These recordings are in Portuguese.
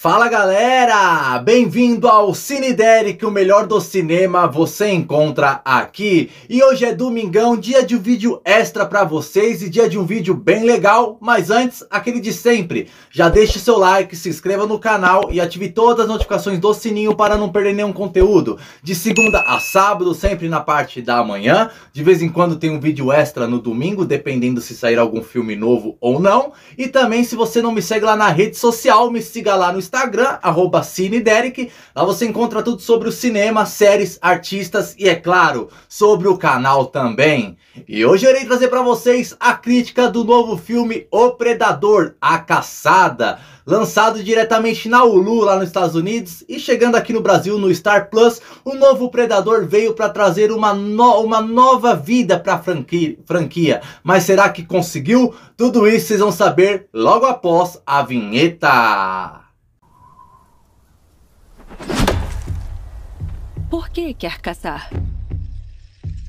Fala galera! Bem-vindo ao Cine que o melhor do cinema você encontra aqui. E hoje é domingão, dia de um vídeo extra para vocês e dia de um vídeo bem legal. Mas antes, aquele de sempre. Já deixe seu like, se inscreva no canal e ative todas as notificações do sininho para não perder nenhum conteúdo. De segunda a sábado, sempre na parte da manhã. De vez em quando tem um vídeo extra no domingo, dependendo se sair algum filme novo ou não. E também, se você não me segue lá na rede social, me siga lá no Instagram, arroba CineDerek. Lá você encontra tudo sobre o cinema, séries, artistas e, é claro, sobre o canal também. E hoje eu irei trazer para vocês a crítica do novo filme O Predador, A Caçada, lançado diretamente na Hulu lá nos Estados Unidos e chegando aqui no Brasil no Star Plus, o novo Predador veio para trazer uma, no uma nova vida para a franqui franquia. Mas será que conseguiu? Tudo isso vocês vão saber logo após a vinheta. Por que quer caçar?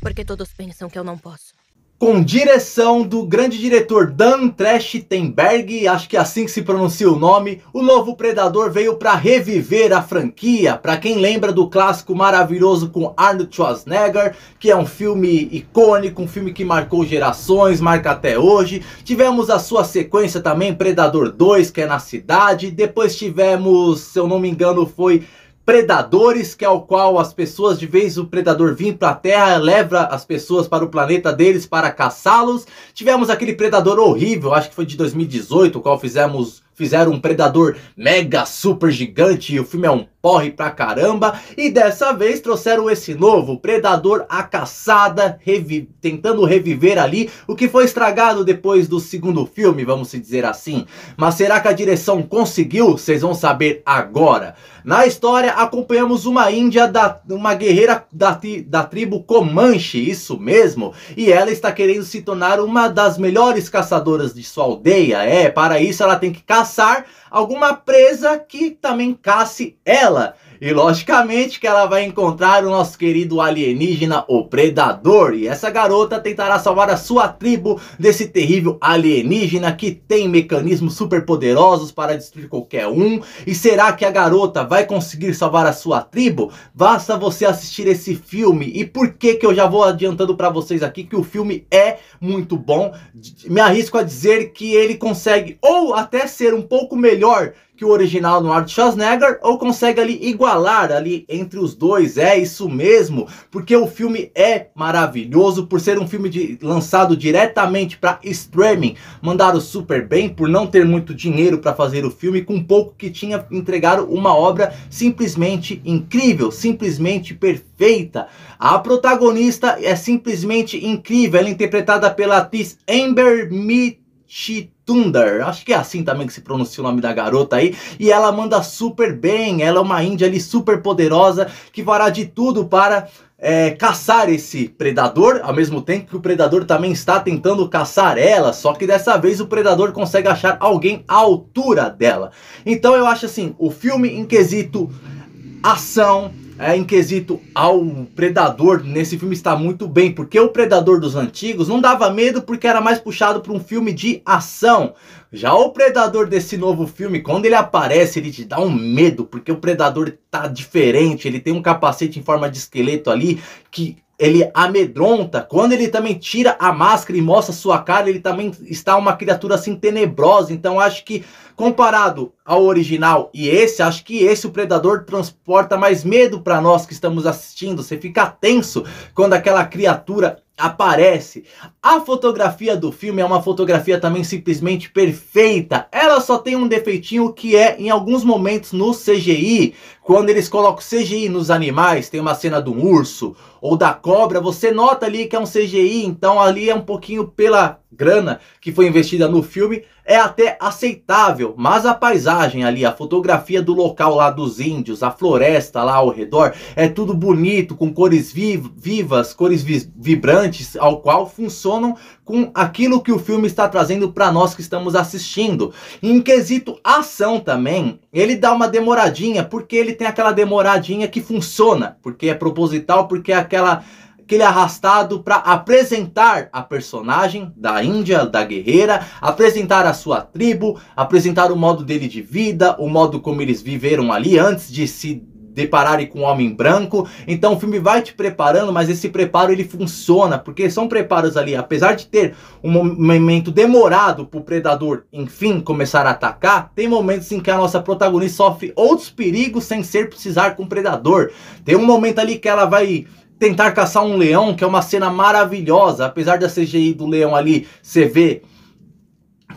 Porque todos pensam que eu não posso. Com direção do grande diretor Dan Trachtenberg, acho que é assim que se pronuncia o nome, o novo Predador veio para reviver a franquia. Para quem lembra do clássico maravilhoso com Arnold Schwarzenegger, que é um filme icônico, um filme que marcou gerações, marca até hoje. Tivemos a sua sequência também, Predador 2, que é na cidade. Depois tivemos, se eu não me engano, foi predadores, que é o qual as pessoas, de vez o predador vir para a Terra, leva as pessoas para o planeta deles para caçá-los. Tivemos aquele predador horrível, acho que foi de 2018, o qual fizemos fizeram um predador mega super gigante e o filme é um porre pra caramba. E dessa vez trouxeram esse novo predador a caçada, revi tentando reviver ali o que foi estragado depois do segundo filme, vamos dizer assim. Mas será que a direção conseguiu? Vocês vão saber agora. Na história acompanhamos uma índia da uma guerreira da, da tribo Comanche, isso mesmo. E ela está querendo se tornar uma das melhores caçadoras de sua aldeia. É, para isso ela tem que caçar caçar alguma presa que também cace ela. E logicamente que ela vai encontrar o nosso querido alienígena, o Predador. E essa garota tentará salvar a sua tribo desse terrível alienígena que tem mecanismos super poderosos para destruir qualquer um. E será que a garota vai conseguir salvar a sua tribo? Basta você assistir esse filme. E por que que eu já vou adiantando para vocês aqui que o filme é muito bom. Me arrisco a dizer que ele consegue ou até ser um pouco melhor que o original no Arnold Schwarzenegger ou consegue ali igualar ali entre os dois. É isso mesmo, porque o filme é maravilhoso por ser um filme de, lançado diretamente para streaming. Mandaram super bem por não ter muito dinheiro para fazer o filme, com pouco que tinha entregaram uma obra simplesmente incrível, simplesmente perfeita. A protagonista é simplesmente incrível, ela é interpretada pela atriz Amber Mead Chitunder, acho que é assim também que se pronuncia o nome da garota aí, e ela manda super bem, ela é uma índia ali super poderosa que fará de tudo para é, caçar esse predador, ao mesmo tempo que o predador também está tentando caçar ela, só que dessa vez o predador consegue achar alguém à altura dela. Então eu acho assim, o filme em quesito ação, é, em quesito ao Predador nesse filme está muito bem, porque o Predador dos antigos não dava medo porque era mais puxado para um filme de ação. Já o Predador desse novo filme, quando ele aparece, ele te dá um medo, porque o Predador tá diferente, ele tem um capacete em forma de esqueleto ali que ele amedronta, quando ele também tira a máscara e mostra sua cara, ele também está uma criatura assim tenebrosa. Então acho que comparado ao original e esse, acho que esse o predador transporta mais medo para nós que estamos assistindo. Você fica tenso quando aquela criatura aparece. A fotografia do filme é uma fotografia também simplesmente perfeita. Ela só tem um defeitinho que é em alguns momentos no CGI, quando eles colocam CGI nos animais, tem uma cena do urso ou da cobra, você nota ali que é um CGI, então ali é um pouquinho pela grana que foi investida no filme, é até aceitável, mas a paisagem ali, a fotografia do local lá dos índios, a floresta lá ao redor, é tudo bonito, com cores vivas, cores vi vibrantes, ao qual funcionam com aquilo que o filme está trazendo para nós que estamos assistindo. Em quesito ação também, ele dá uma demoradinha, porque ele tem aquela demoradinha que funciona, porque é proposital, porque é aquela aquele arrastado para apresentar a personagem da Índia, da guerreira, apresentar a sua tribo, apresentar o modo dele de vida, o modo como eles viveram ali antes de se depararem com um homem branco. Então o filme vai te preparando, mas esse preparo ele funciona, porque são preparos ali, apesar de ter um momento demorado para o predador, enfim, começar a atacar, tem momentos em que a nossa protagonista sofre outros perigos sem ser precisar com o predador. Tem um momento ali que ela vai tentar caçar um leão, que é uma cena maravilhosa, apesar da CGI do leão ali, você vê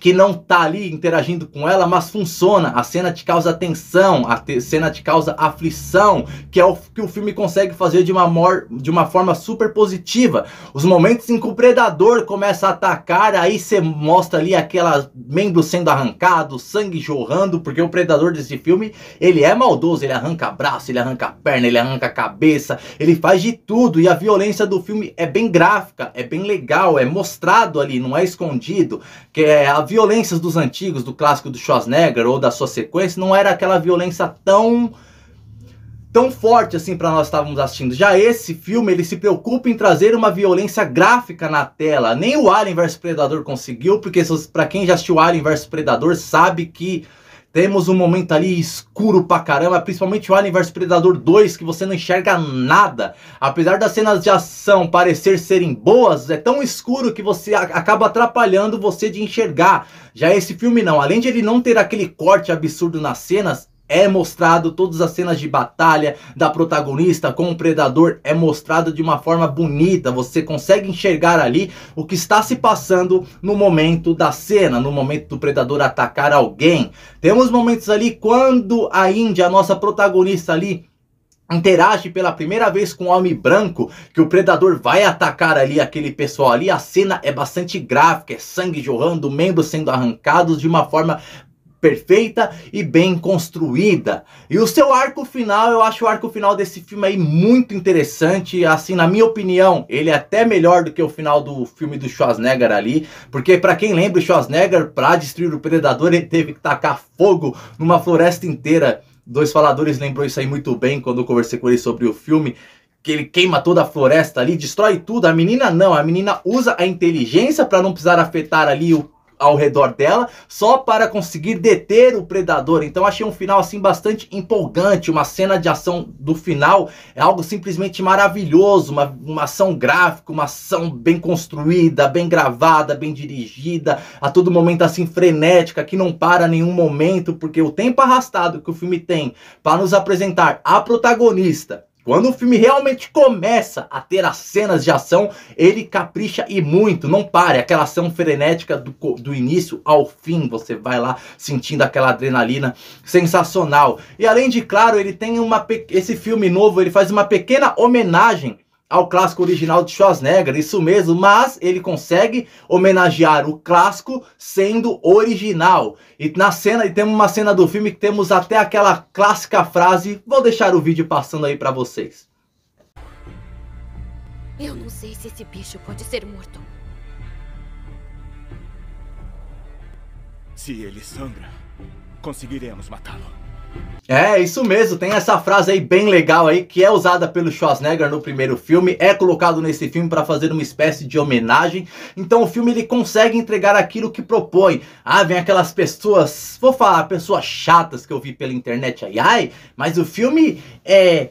que não tá ali interagindo com ela, mas funciona. A cena te causa tensão, a te cena te causa aflição, que é o que o filme consegue fazer de uma, de uma forma super positiva. Os momentos em que o predador começa a atacar, aí você mostra ali aquela membro sendo arrancado, sangue jorrando, porque o predador desse filme, ele é maldoso, ele arranca braço, ele arranca perna, ele arranca cabeça, ele faz de tudo e a violência do filme é bem gráfica, é bem legal, é mostrado ali, não é escondido, que é a violência dos antigos, do clássico do Schwarzenegger ou da sua sequência, não era aquela violência tão tão forte assim para nós estávamos assistindo. Já esse filme, ele se preocupa em trazer uma violência gráfica na tela. Nem o Alien vs Predador conseguiu, porque para quem já assistiu Alien vs Predador sabe que temos um momento ali escuro pra caramba, principalmente o Alien vs Predador 2, que você não enxerga nada. Apesar das cenas de ação parecer serem boas, é tão escuro que você acaba atrapalhando você de enxergar. Já esse filme não, além de ele não ter aquele corte absurdo nas cenas, é mostrado, todas as cenas de batalha da protagonista com o predador é mostrado de uma forma bonita. Você consegue enxergar ali o que está se passando no momento da cena, no momento do predador atacar alguém. Temos momentos ali quando a Índia, a nossa protagonista ali, interage pela primeira vez com o homem branco, que o predador vai atacar ali aquele pessoal ali. A cena é bastante gráfica, é sangue jorrando, membros sendo arrancados de uma forma perfeita e bem construída. E o seu arco final, eu acho o arco final desse filme aí muito interessante, assim, na minha opinião, ele é até melhor do que o final do filme do Schwarzenegger ali, porque para quem lembra, o Schwarzenegger, para destruir o Predador, ele teve que tacar fogo numa floresta inteira. Dois faladores lembrou isso aí muito bem quando eu conversei com ele sobre o filme que ele queima toda a floresta ali, destrói tudo. A menina não, a menina usa a inteligência para não precisar afetar ali o ao redor dela só para conseguir deter o predador. Então achei um final assim bastante empolgante, uma cena de ação do final é algo simplesmente maravilhoso, uma, uma ação gráfica, uma ação bem construída, bem gravada, bem dirigida, a todo momento assim frenética, que não para nenhum momento, porque o tempo arrastado que o filme tem para nos apresentar a protagonista quando o filme realmente começa a ter as cenas de ação, ele capricha e muito, não pare. Aquela ação frenética do, do início ao fim, você vai lá sentindo aquela adrenalina sensacional. E além de, claro, ele tem uma. Esse filme novo, ele faz uma pequena homenagem ao clássico original de Schwarzenegger, isso mesmo, mas ele consegue homenagear o clássico sendo original. E na cena, e temos uma cena do filme que temos até aquela clássica frase, vou deixar o vídeo passando aí para vocês. Eu não sei se esse bicho pode ser morto. Se ele sangra, conseguiremos matá-lo. É, isso mesmo, tem essa frase aí bem legal aí que é usada pelo Schwarzenegger no primeiro filme, é colocado nesse filme para fazer uma espécie de homenagem. Então o filme ele consegue entregar aquilo que propõe. Ah, vem aquelas pessoas, vou falar, pessoas chatas que eu vi pela internet aí, ai, mas o filme é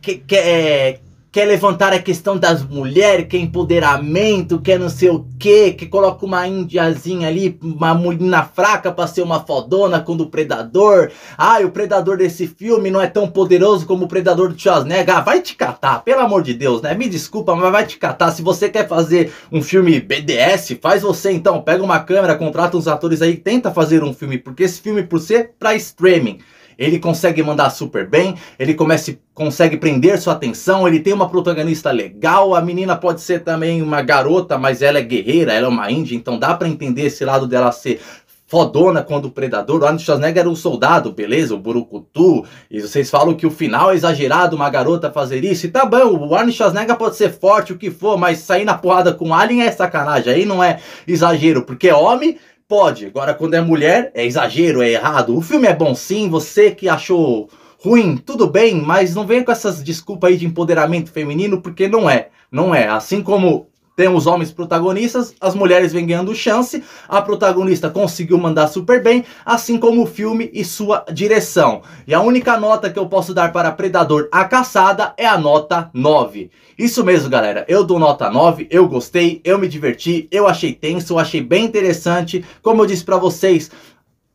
que, que, é, quer levantar a questão das mulheres, quer empoderamento, quer não sei o quê, que coloca uma índiazinha ali, uma mulina fraca para ser uma fodona quando o predador. Ah, o predador desse filme não é tão poderoso como o predador do Schwarzenegger. Ah, vai te catar, pelo amor de Deus, né? Me desculpa, mas vai te catar. Se você quer fazer um filme BDS, faz você então. Pega uma câmera, contrata uns atores aí, tenta fazer um filme, porque esse filme, por ser pra streaming. Ele consegue mandar super bem, ele comece, consegue prender sua atenção, ele tem uma protagonista legal, a menina pode ser também uma garota, mas ela é guerreira, ela é uma índia, então dá para entender esse lado dela ser fodona quando o predador. O Arnold Schwarzenegger era um soldado, beleza? O Burucutu. E vocês falam que o final é exagerado, uma garota fazer isso. E tá bom, o Arnold Schwarzenegger pode ser forte, o que for, mas sair na porrada com o alien é sacanagem. Aí não é exagero, porque é homem Pode. Agora, quando é mulher, é exagero, é errado. O filme é bom sim, você que achou ruim, tudo bem, mas não venha com essas desculpas aí de empoderamento feminino, porque não é. Não é. Assim como temos homens protagonistas, as mulheres vêm ganhando chance, a protagonista conseguiu mandar super bem, assim como o filme e sua direção. E a única nota que eu posso dar para Predador A Caçada é a nota 9. Isso mesmo, galera. Eu dou nota 9, eu gostei, eu me diverti, eu achei tenso, eu achei bem interessante. Como eu disse para vocês,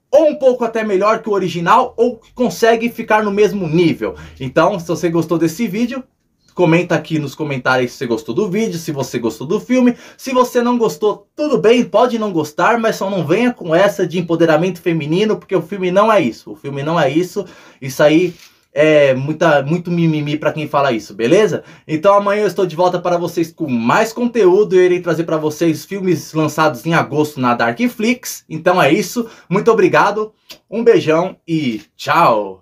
ou um pouco até melhor que o original, ou consegue ficar no mesmo nível. Então, se você gostou desse vídeo, Comenta aqui nos comentários se você gostou do vídeo, se você gostou do filme. Se você não gostou, tudo bem, pode não gostar, mas só não venha com essa de empoderamento feminino, porque o filme não é isso. O filme não é isso. Isso aí é muita, muito mimimi para quem fala isso, beleza? Então amanhã eu estou de volta para vocês com mais conteúdo. Eu irei trazer para vocês filmes lançados em agosto na Darkflix. Então é isso. Muito obrigado, um beijão e tchau!